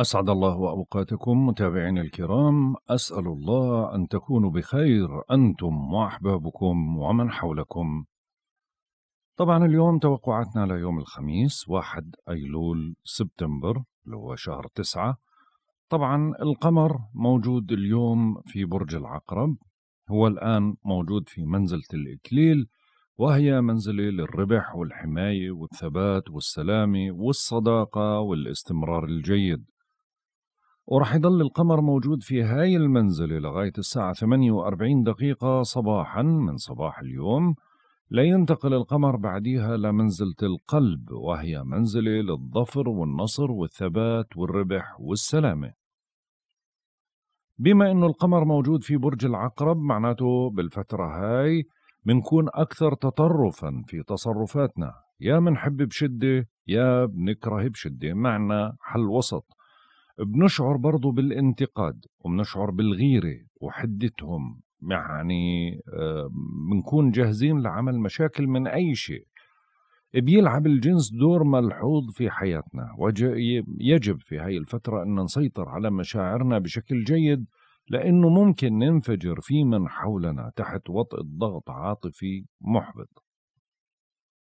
أسعد الله أوقاتكم متابعينا الكرام أسأل الله أن تكونوا بخير أنتم وأحبابكم ومن حولكم طبعا اليوم توقعاتنا ليوم الخميس 1 أيلول سبتمبر اللي هو شهر 9 طبعا القمر موجود اليوم في برج العقرب هو الآن موجود في منزلة الإكليل وهي منزلة للربح والحماية والثبات والسلامة والصداقة والاستمرار الجيد وراح يضل القمر موجود في هاي المنزلة لغاية الساعة 48 دقيقة صباحا من صباح اليوم لينتقل القمر بعديها لمنزلة القلب وهي منزلة للظفر والنصر والثبات والربح والسلامة بما أنه القمر موجود في برج العقرب معناته بالفترة هاي منكون أكثر تطرفا في تصرفاتنا يا منحب بشدة يا بنكره بشدة معنا حل وسط بنشعر برضو بالانتقاد وبنشعر بالغيرة وحدتهم يعني آه، بنكون جاهزين لعمل مشاكل من أي شيء بيلعب الجنس دور ملحوظ في حياتنا ويجب في هاي الفترة أن نسيطر على مشاعرنا بشكل جيد لأنه ممكن ننفجر في من حولنا تحت وطئ ضغط عاطفي محبط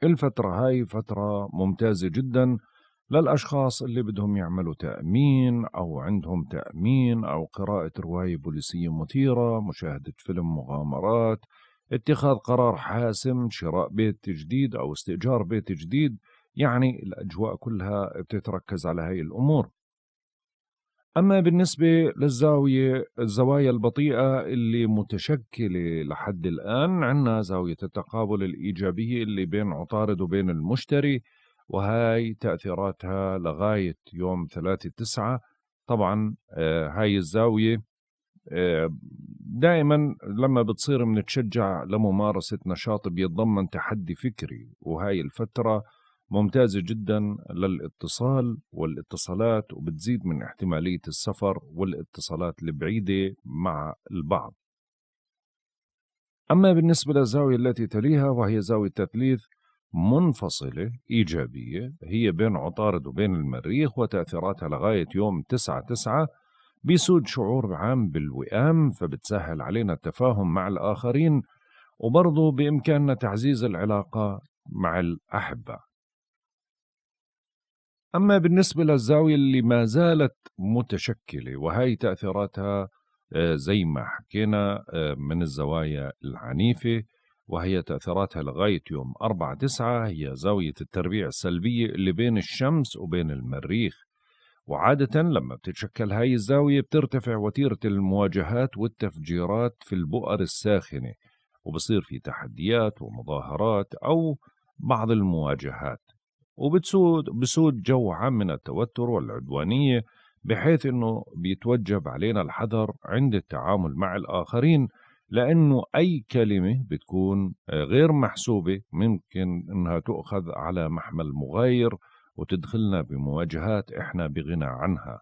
الفترة هاي فترة ممتازة جدا للأشخاص اللي بدهم يعملوا تأمين أو عندهم تأمين أو قراءة رواية بوليسية مثيرة مشاهدة فيلم مغامرات اتخاذ قرار حاسم شراء بيت جديد أو استئجار بيت جديد يعني الأجواء كلها بتتركز على هاي الأمور أما بالنسبة للزاوية الزوايا البطيئة اللي متشكلة لحد الآن عندنا زاوية التقابل الإيجابية اللي بين عطارد وبين المشتري وهاي تأثيراتها لغاية يوم 3 9 طبعا آه، هاي الزاوية آه، دائما لما بتصير بنتشجع لممارسة نشاط بيتضمن تحدي فكري وهاي الفترة ممتازة جدا للاتصال والاتصالات وبتزيد من احتمالية السفر والاتصالات البعيدة مع البعض أما بالنسبة للزاوية التي تليها وهي زاوية التثليث منفصلة إيجابية هي بين عطارد وبين المريخ وتأثيراتها لغاية يوم 9 9 بيسود شعور عام بالوئام فبتسهل علينا التفاهم مع الآخرين وبرضه بإمكاننا تعزيز العلاقة مع الأحبة أما بالنسبة للزاوية اللي ما زالت متشكلة وهي تأثيراتها آه، زي ما حكينا آه، من الزوايا العنيفة وهي تأثيراتها لغاية يوم 4 9 هي زاوية التربيع السلبية اللي بين الشمس وبين المريخ وعادة لما بتتشكل هاي الزاوية بترتفع وتيرة المواجهات والتفجيرات في البؤر الساخنة وبصير في تحديات ومظاهرات أو بعض المواجهات وبتسود بسود جو عام من التوتر والعدوانية بحيث أنه بيتوجب علينا الحذر عند التعامل مع الآخرين لأنه أي كلمة بتكون آه، غير محسوبة ممكن أنها تؤخذ على محمل مغاير وتدخلنا بمواجهات إحنا بغنى عنها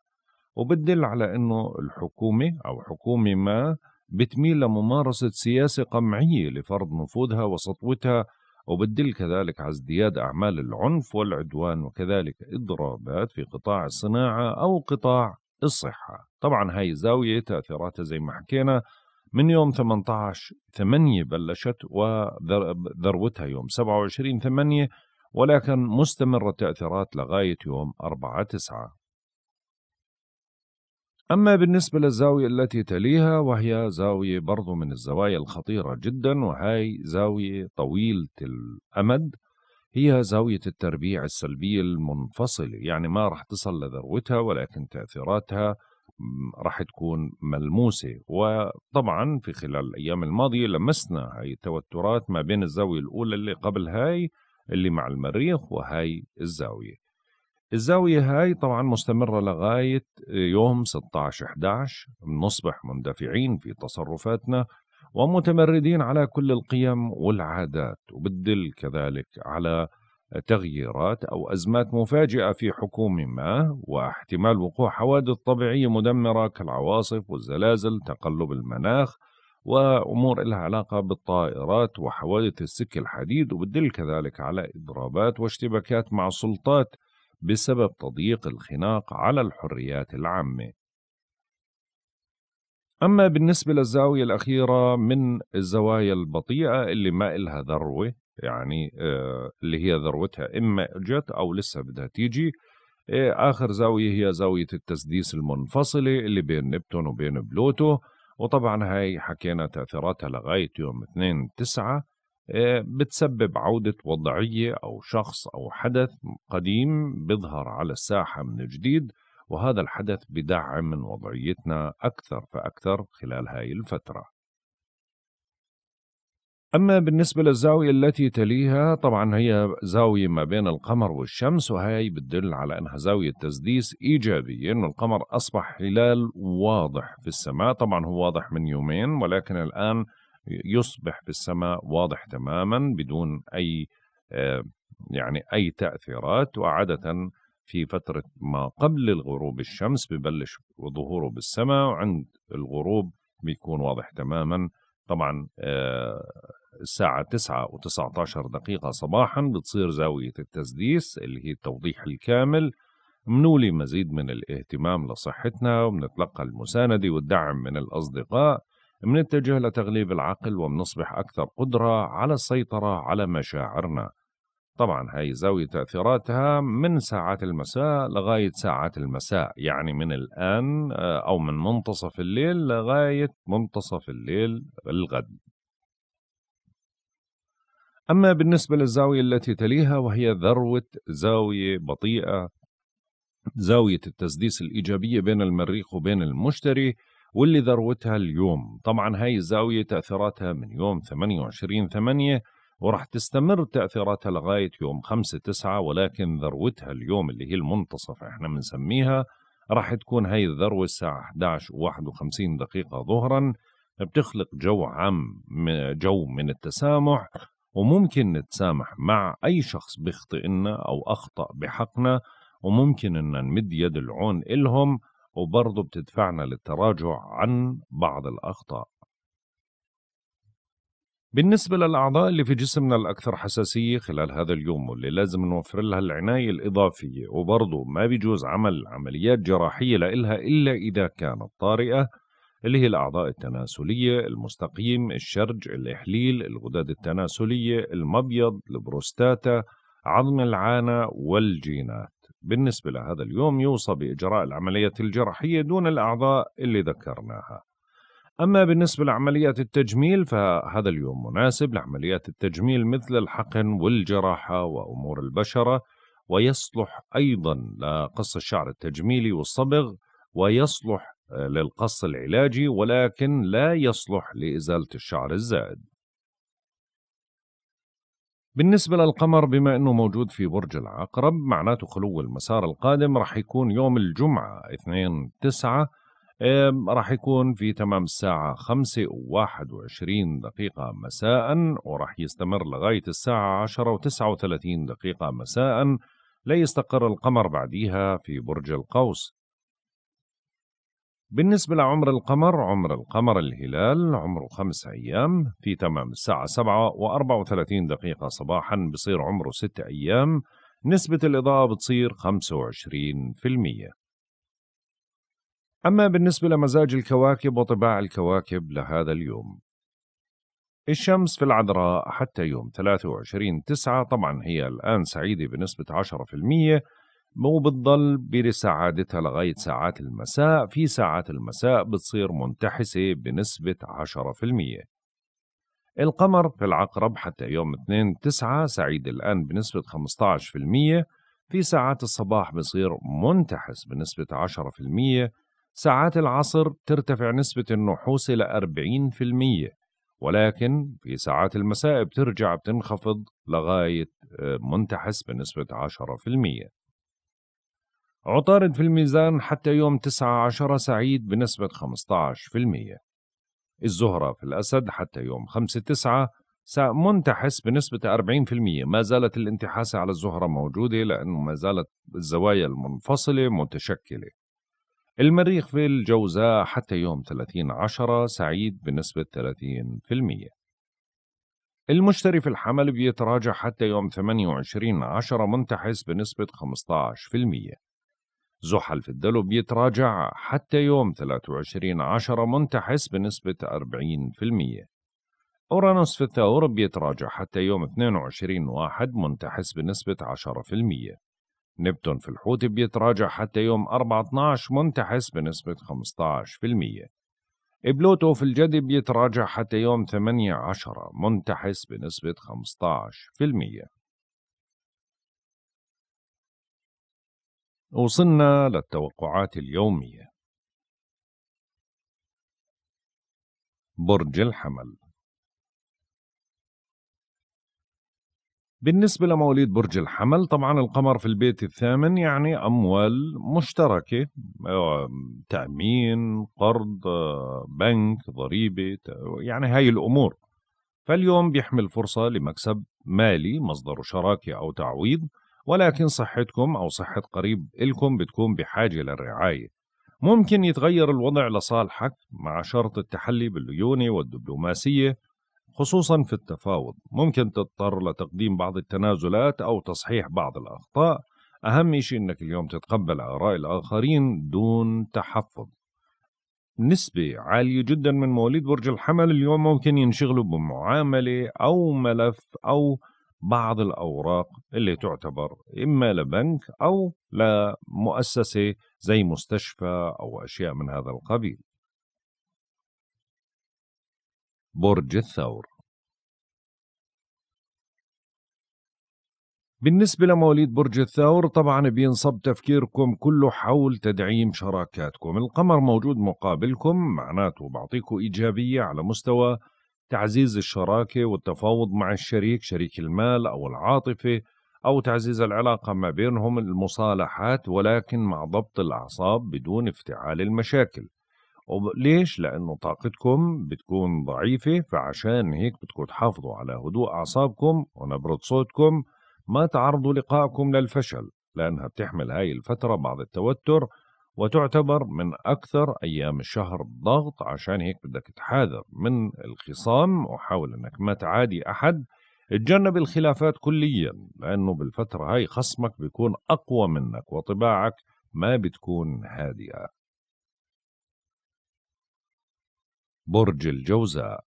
وبتدل على أنه الحكومة أو حكومة ما بتميل لممارسة سياسة قمعية لفرض نفوذها وسطوتها وبتدل كذلك على ازدياد أعمال العنف والعدوان وكذلك إضرابات في قطاع الصناعة أو قطاع الصحة طبعا هاي زاوية تأثيراتها زي ما حكينا من يوم 18 8 بلشت وذروتها يوم 27 8 ولكن مستمرة التأثيرات لغاية يوم 4 9 أما بالنسبة للزاوية التي تليها وهي زاوية برضو من الزوايا الخطيرة جدا وهي زاوية طويلة الأمد هي زاوية التربيع السلبية المنفصلة يعني ما رح تصل لذروتها ولكن تأثيراتها راح تكون ملموسة وطبعا في خلال الأيام الماضية لمسنا هاي التوترات ما بين الزاوية الأولى اللي قبل هاي اللي مع المريخ وهاي الزاوية الزاوية هاي طبعا مستمرة لغاية يوم 16-11 بنصبح مندفعين في تصرفاتنا ومتمردين على كل القيم والعادات وبتدل كذلك على تغييرات أو أزمات مفاجئة في حكوم ما واحتمال وقوع حوادث طبيعية مدمرة كالعواصف والزلازل تقلب المناخ وأمور لها علاقة بالطائرات وحوادث السك الحديد وبتدل كذلك على إضرابات واشتباكات مع السلطات بسبب تضييق الخناق على الحريات العامة أما بالنسبة للزاوية الأخيرة من الزوايا البطيئة اللي ما إلها ذروة يعني آه، اللي هي ذروتها إما جت أو لسه بدها تيجي آه، آخر زاوية هي زاوية التسديس المنفصلة اللي بين نبتون وبين بلوتو وطبعا هاي حكينا تأثيراتها لغاية يوم 2 9 آه، بتسبب عودة وضعية أو شخص أو حدث قديم بيظهر على الساحة من جديد وهذا الحدث بدعم من وضعيتنا أكثر فأكثر خلال هاي الفترة أما بالنسبة للزاوية التي تليها طبعا هي زاوية ما بين القمر والشمس وهي بتدل على أنها زاوية تسديس إيجابية أنه القمر أصبح هلال واضح في السماء طبعا هو واضح من يومين ولكن الآن يصبح في السماء واضح تماما بدون أي آه، يعني أي تأثيرات وعادة في فترة ما قبل الغروب الشمس ببلش ظهوره بالسماء وعند الغروب بيكون واضح تماما طبعا آه، الساعة 9 و19 دقيقة صباحا بتصير زاوية التسديس اللي هي التوضيح الكامل منولي مزيد من الاهتمام لصحتنا وبنتلقى المساندة والدعم من الأصدقاء منتجه لتغليب العقل ومنصبح أكثر قدرة على السيطرة على مشاعرنا طبعا هاي زاوية تأثيراتها من ساعات المساء لغاية ساعات المساء يعني من الآن آه، أو من منتصف الليل لغاية منتصف الليل الغد أما بالنسبة للزاوية التي تليها وهي ذروة زاوية بطيئة زاوية التسديس الإيجابية بين المريخ وبين المشتري واللي ذروتها اليوم طبعا هاي الزاوية تأثيراتها من يوم 28 8 وراح تستمر تأثيراتها لغاية يوم خمسة تسعة ولكن ذروتها اليوم اللي هي المنتصف احنا بنسميها راح تكون هي الذروة الساعة 11 و51 دقيقة ظهرا بتخلق جو عام جو من التسامح وممكن نتسامح مع أي شخص بيخطئنا أو أخطأ بحقنا وممكن أن نمد يد العون إلهم وبرضه بتدفعنا للتراجع عن بعض الأخطاء بالنسبة للأعضاء اللي في جسمنا الأكثر حساسية خلال هذا اليوم واللي لازم نوفر لها العناية الإضافية وبرضه ما بيجوز عمل عمليات جراحية لإلها إلا إذا كانت طارئة اللي هي الأعضاء التناسلية المستقيم الشرج الإحليل الغدد التناسلية المبيض البروستاتا عظم العانة والجينات بالنسبة لهذا اليوم يوصى بإجراء العمليات الجراحية دون الأعضاء اللي ذكرناها أما بالنسبة لعمليات التجميل فهذا اليوم مناسب لعمليات التجميل مثل الحقن والجراحة وأمور البشرة ويصلح أيضا لقص الشعر التجميلي والصبغ ويصلح آه، للقص العلاجي ولكن لا يصلح لإزالة الشعر الزائد بالنسبة للقمر بما أنه موجود في برج العقرب معناته خلو المسار القادم رح يكون يوم الجمعة 2 9 راح يكون في تمام الساعة 5 و21 دقيقة مساء وراح يستمر لغاية الساعة 10 و39 دقيقة مساء لا يستقر القمر بعديها في برج القوس بالنسبة لعمر القمر عمر القمر الهلال عمره خمس أيام في تمام الساعة 7 و34 دقيقة صباحا بصير عمره ست أيام نسبة الإضاءة بتصير 25% أما بالنسبة لمزاج الكواكب وطباع الكواكب لهذا اليوم الشمس في العذراء حتى يوم 23 9 طبعا هي الآن سعيدة بنسبة 10% مو بتضل بسعادتها لغاية ساعات المساء في ساعات المساء بتصير منتحسة بنسبة 10% القمر في العقرب حتى يوم 2 9 سعيد الآن بنسبة 15% في ساعات الصباح بصير منتحس بنسبة ساعات العصر ترتفع نسبة النحوس إلى 40% ولكن في ساعات المساء بترجع بتنخفض لغاية آه، منتحس بنسبة 10% عطارد في الميزان حتى يوم 19 سعيد بنسبة 15% الزهرة في الأسد حتى يوم 5 9 منتحس بنسبة 40% ما زالت الانتحاسة على الزهرة موجودة لأنه ما زالت الزوايا المنفصلة متشكلة المريخ في الجوزاء حتى يوم 30 عشرة سعيد بنسبة 30% المشتري في الحمل بيتراجع حتى يوم 28 عشرة منتحس بنسبة 15% زحل في الدلو بيتراجع حتى يوم 23 عشرة منتحس بنسبة 40% أورانوس في الثور بيتراجع حتى يوم 22 واحد منتحس بنسبة 10% نبتون في الحوت بيتراجع حتى يوم 4/12 منتحس بنسبة 15% بلوتو في الجدي بيتراجع حتى يوم 8/10 منتحس بنسبة 15% وصلنا للتوقعات اليومية برج الحمل بالنسبة لمواليد برج الحمل طبعا القمر في البيت الثامن يعني أموال مشتركة آه، تأمين قرض آه، بنك ضريبة يعني هاي الأمور فاليوم بيحمل فرصة لمكسب مالي مصدره شراكة أو تعويض ولكن صحتكم أو صحة قريب إلكم بتكون بحاجة للرعاية ممكن يتغير الوضع لصالحك مع شرط التحلي بالليونة والدبلوماسية خصوصا في التفاوض ممكن تضطر لتقديم بعض التنازلات أو تصحيح بعض الأخطاء أهم شيء أنك اليوم تتقبل آراء الآخرين دون تحفظ نسبة عالية جدا من مواليد برج الحمل اليوم ممكن ينشغلوا بمعاملة أو ملف أو بعض الأوراق اللي تعتبر إما لبنك أو لمؤسسة زي مستشفى أو أشياء من هذا القبيل برج الثور بالنسبة لمواليد برج الثور طبعا بينصب تفكيركم كله حول تدعيم شراكاتكم القمر موجود مقابلكم معناته بعطيكم إيجابية على مستوى تعزيز الشراكة والتفاوض مع الشريك شريك المال أو العاطفة أو تعزيز العلاقة ما بينهم المصالحات ولكن مع ضبط الأعصاب بدون افتعال المشاكل ليش؟ لأنه طاقتكم بتكون ضعيفة فعشان هيك بدكم تحافظوا على هدوء أعصابكم ونبرة صوتكم ما تعرضوا لقائكم للفشل لأنها بتحمل هاي الفترة بعض التوتر وتعتبر من أكثر أيام الشهر ضغط عشان هيك بدك تحاذر من الخصام وحاول أنك ما تعادي أحد اتجنب الخلافات كليا لأنه بالفترة هاي خصمك بيكون أقوى منك وطباعك ما بتكون هادئة برج الجوزاء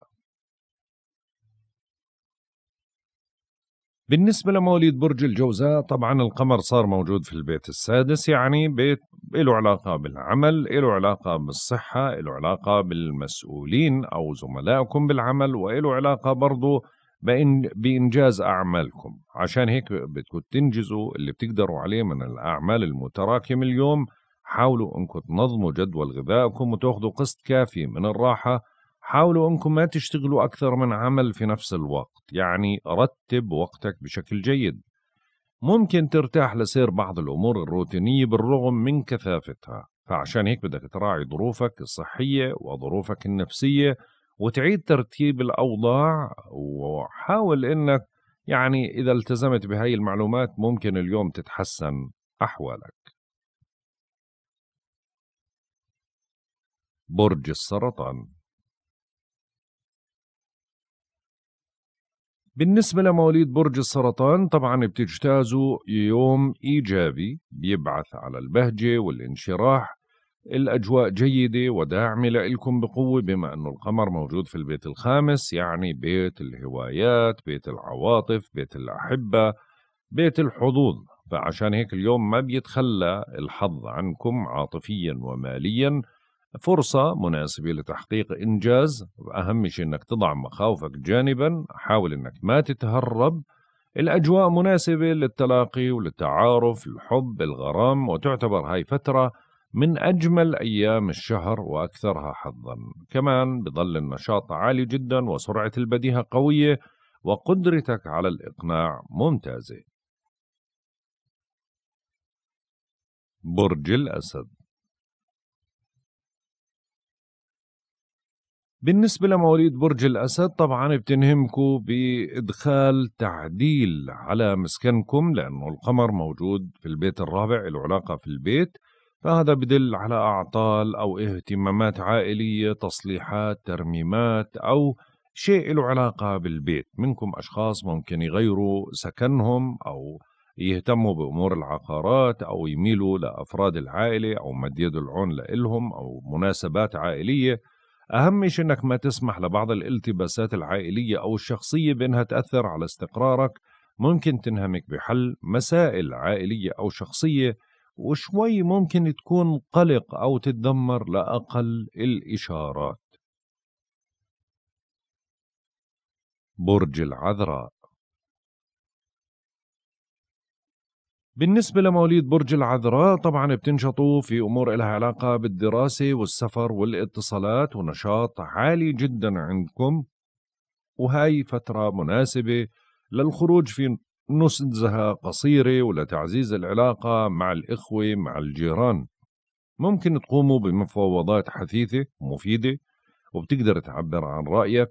بالنسبة لمواليد برج الجوزاء طبعا القمر صار موجود في البيت السادس يعني بيت له علاقة بالعمل له علاقة بالصحة له علاقة بالمسؤولين أو زملائكم بالعمل وله علاقة برضو بإن بإنجاز أعمالكم عشان هيك بدكم تنجزوا اللي بتقدروا عليه من الأعمال المتراكمة اليوم حاولوا انكم تنظموا جدول غذائكم وتاخذوا قسط كافي من الراحة حاولوا انكم ما تشتغلوا اكثر من عمل في نفس الوقت يعني رتب وقتك بشكل جيد ممكن ترتاح لسير بعض الامور الروتينية بالرغم من كثافتها فعشان هيك بدك تراعي ظروفك الصحية وظروفك النفسية وتعيد ترتيب الأوضاع وحاول إنك يعني إذا التزمت بهاي المعلومات ممكن اليوم تتحسن أحوالك برج السرطان بالنسبة لمواليد برج السرطان طبعا بتجتازوا يوم إيجابي بيبعث على البهجة والانشراح الأجواء جيدة وداعمة لإلكم بقوة بما أنه القمر موجود في البيت الخامس يعني بيت الهوايات بيت العواطف بيت الأحبة بيت الحظوظ فعشان هيك اليوم ما بيتخلى الحظ عنكم عاطفيا وماليا فرصة مناسبة لتحقيق إنجاز أهم شيء أنك تضع مخاوفك جانبا حاول أنك ما تتهرب الأجواء مناسبة للتلاقي وللتعارف الحب الغرام وتعتبر هاي فترة من أجمل أيام الشهر وأكثرها حظا كمان بظل النشاط عالي جدا وسرعة البديهة قوية وقدرتك على الإقناع ممتازة برج الأسد بالنسبة لمواليد برج الأسد طبعا بتنهمكم بإدخال تعديل على مسكنكم لأنه القمر موجود في البيت الرابع له علاقة في البيت فهذا بدل على أعطال أو اهتمامات عائلية تصليحات ترميمات أو شيء له علاقة بالبيت منكم أشخاص ممكن يغيروا سكنهم أو يهتموا بأمور العقارات أو يميلوا لأفراد العائلة أو مد يد العون لإلهم أو مناسبات عائلية أهم شيء أنك ما تسمح لبعض الالتباسات العائلية أو الشخصية بأنها تأثر على استقرارك ممكن تنهمك بحل مسائل عائلية أو شخصية وشوي ممكن تكون قلق أو تتدمر لأقل الإشارات برج العذراء بالنسبة لمواليد برج العذراء طبعا بتنشطوا في أمور لها علاقة بالدراسة والسفر والاتصالات ونشاط عالي جدا عندكم وهاي فترة مناسبة للخروج في نسزها قصيرة ولتعزيز العلاقة مع الإخوة مع الجيران ممكن تقوموا بمفاوضات حثيثة مفيدة وبتقدر تعبر عن رأيك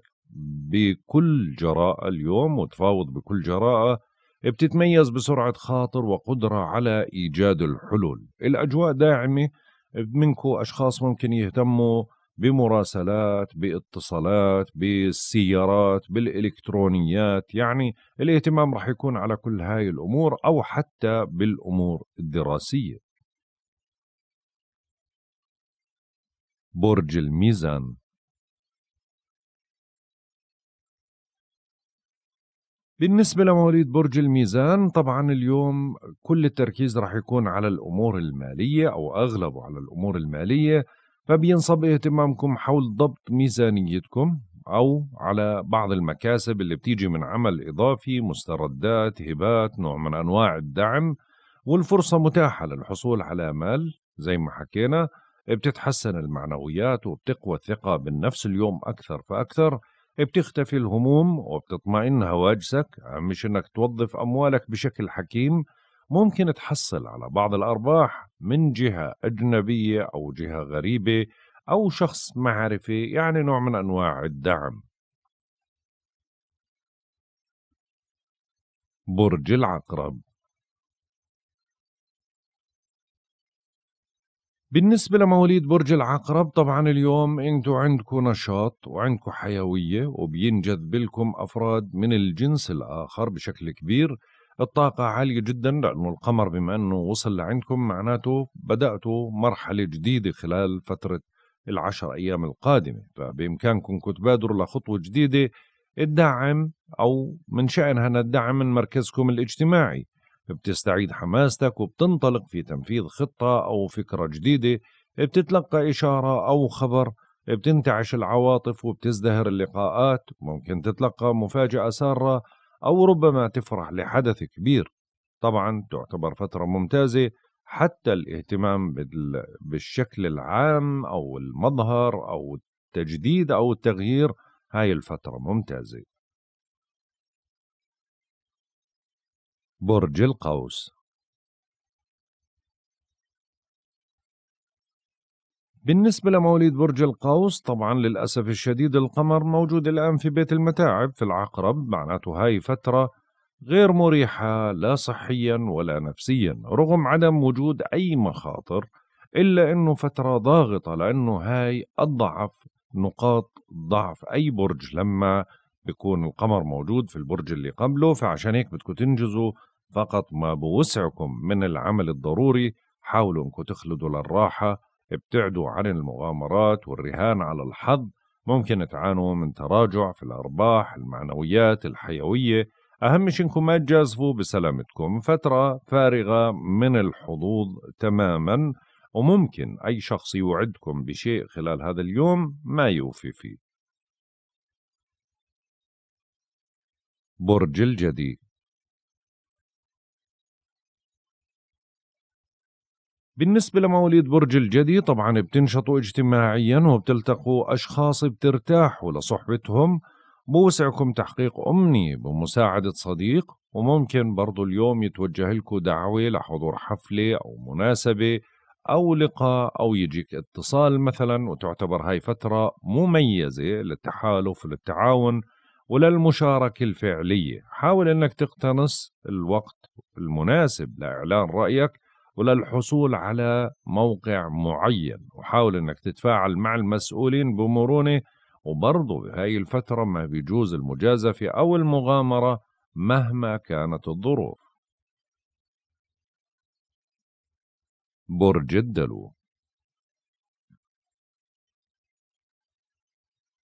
بكل جراءة اليوم وتفاوض بكل جراءة بتتميز بسرعة خاطر وقدرة على إيجاد الحلول الأجواء داعمة منكم أشخاص ممكن يهتموا بمراسلات باتصالات بالسيارات بالإلكترونيات يعني الاهتمام رح يكون على كل هاي الأمور أو حتى بالأمور الدراسية برج الميزان بالنسبة لمواليد برج الميزان طبعا اليوم كل التركيز راح يكون على الأمور المالية أو أغلبه على الأمور المالية فبينصب اهتمامكم حول ضبط ميزانيتكم أو على بعض المكاسب اللي بتيجي من عمل إضافي مستردات هبات نوع من أنواع الدعم والفرصة متاحة للحصول على مال زي ما حكينا بتتحسن المعنويات وبتقوى الثقة بالنفس اليوم أكثر فأكثر بتختفي الهموم وبتطمئن هواجسك مش انك توظف اموالك بشكل حكيم ممكن تحصل على بعض الارباح من جهه اجنبيه او جهه غريبه او شخص معرفي يعني نوع من انواع الدعم برج العقرب بالنسبة لمواليد برج العقرب طبعا اليوم انتو عندكم نشاط وعندكم حيوية وبينجذب لكم أفراد من الجنس الآخر بشكل كبير الطاقة عالية جدا لأنه القمر بما أنه وصل لعندكم معناته بدأتوا مرحلة جديدة خلال فترة العشر أيام القادمة فبإمكانكم تبادروا لخطوة جديدة تدعم أو من شأنها أنها تدعم من مركزكم الاجتماعي بتستعيد حماستك وبتنطلق في تنفيذ خطة أو فكرة جديدة بتتلقى إشارة أو خبر بتنتعش العواطف وبتزدهر اللقاءات ممكن تتلقى مفاجأة سارة أو ربما تفرح لحدث كبير طبعا تعتبر فترة ممتازة حتى الاهتمام بالشكل العام أو المظهر أو التجديد أو التغيير هاي الفترة ممتازة برج القوس بالنسبة لمواليد برج القوس طبعا للأسف الشديد القمر موجود الآن في بيت المتاعب في العقرب معناته هاي فترة غير مريحة لا صحيا ولا نفسيا رغم عدم وجود أي مخاطر إلا أنه فترة ضاغطة لأنه هاي أضعف نقاط ضعف أي برج لما بيكون القمر موجود في البرج اللي قبله فعشان هيك بدكم تنجزوا فقط ما بوسعكم من العمل الضروري حاولوا انكم تخلدوا للراحة ابتعدوا عن المغامرات والرهان على الحظ ممكن تعانوا من تراجع في الأرباح المعنويات الحيوية أهم شيء إنكم ما تجازفوا بسلامتكم فترة فارغة من الحظوظ تماما وممكن أي شخص يوعدكم بشيء خلال هذا اليوم ما يوفي فيه برج الجدي بالنسبة لمواليد برج الجدي طبعا بتنشطوا اجتماعيا وبتلتقوا أشخاص بترتاحوا لصحبتهم بوسعكم تحقيق أمنية بمساعدة صديق وممكن برضو اليوم يتوجه لكم دعوة لحضور حفلة أو مناسبة أو لقاء أو يجيك اتصال مثلا وتعتبر هاي فترة مميزة للتحالف وللتعاون وللمشاركة الفعلية حاول أنك تقتنص الوقت المناسب لإعلان رأيك وللحصول على موقع معين وحاول انك تتفاعل مع المسؤولين بمرونة وبرضه بهاي الفترة ما بيجوز المجازفة أو المغامرة مهما كانت الظروف برج الدلو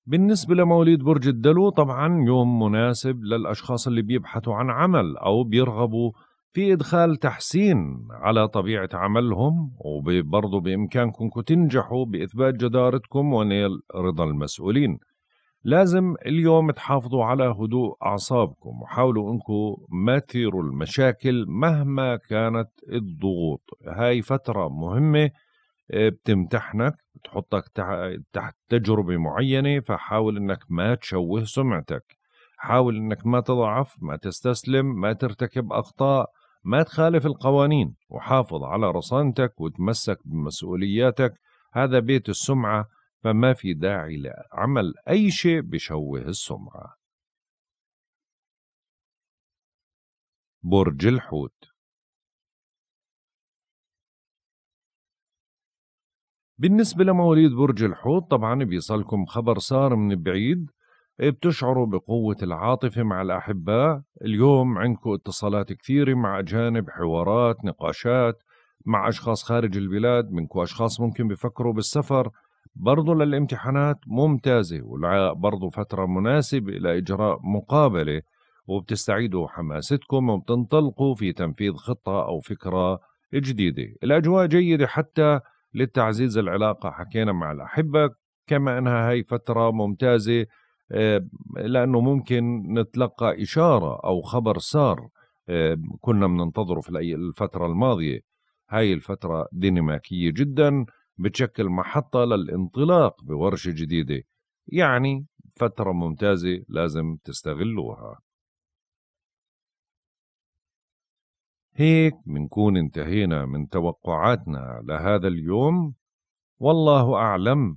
بالنسبة لمواليد برج الدلو طبعا يوم مناسب للأشخاص اللي بيبحثوا عن عمل أو بيرغبوا في إدخال تحسين على طبيعة عملهم وبرضه بإمكانكم تنجحوا بإثبات جدارتكم ونيل رضا المسؤولين لازم اليوم تحافظوا على هدوء أعصابكم وحاولوا أنكم ما تثيروا المشاكل مهما كانت الضغوط هاي فترة مهمة آه، بتمتحنك بتحطك تحت تجربة معينة فحاول أنك ما تشوه سمعتك حاول أنك ما تضعف ما تستسلم ما ترتكب أخطاء ما تخالف القوانين وحافظ على رصانتك وتمسك بمسؤولياتك هذا بيت السمعة فما في داعي لعمل أي شيء بشوه السمعة برج الحوت بالنسبة لمواليد برج الحوت طبعا بيصلكم خبر صار من بعيد بتشعروا بقوة العاطفة مع الأحباء اليوم عندكم اتصالات كثيرة مع أجانب حوارات نقاشات مع أشخاص خارج البلاد منكم أشخاص ممكن بفكروا بالسفر برضو للامتحانات ممتازة برضو فترة مناسبة لإجراء مقابلة وبتستعيدوا حماستكم وبتنطلقوا في تنفيذ خطة أو فكرة جديدة الأجواء جيدة حتى للتعزيز العلاقة حكينا مع الأحبة كما أنها هي فترة ممتازة آه، لأنه ممكن نتلقى إشارة أو خبر سار آه، كنا بننتظره في الفترة الماضية هاي الفترة ديناميكية جدا بتشكل محطة للانطلاق بورشة جديدة يعني فترة ممتازة لازم تستغلوها هيك منكون انتهينا من توقعاتنا لهذا اليوم والله أعلم